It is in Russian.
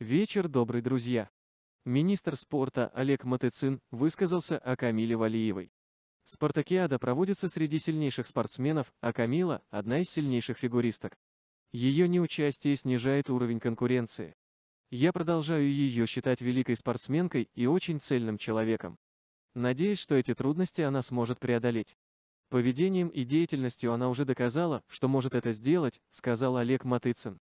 Вечер добрый, друзья. Министр спорта Олег Матыцин высказался о Камиле Валиевой. Спартакиада проводится среди сильнейших спортсменов, а Камила – одна из сильнейших фигуристок. Ее неучастие снижает уровень конкуренции. Я продолжаю ее считать великой спортсменкой и очень цельным человеком. Надеюсь, что эти трудности она сможет преодолеть. Поведением и деятельностью она уже доказала, что может это сделать, сказал Олег Матыцин.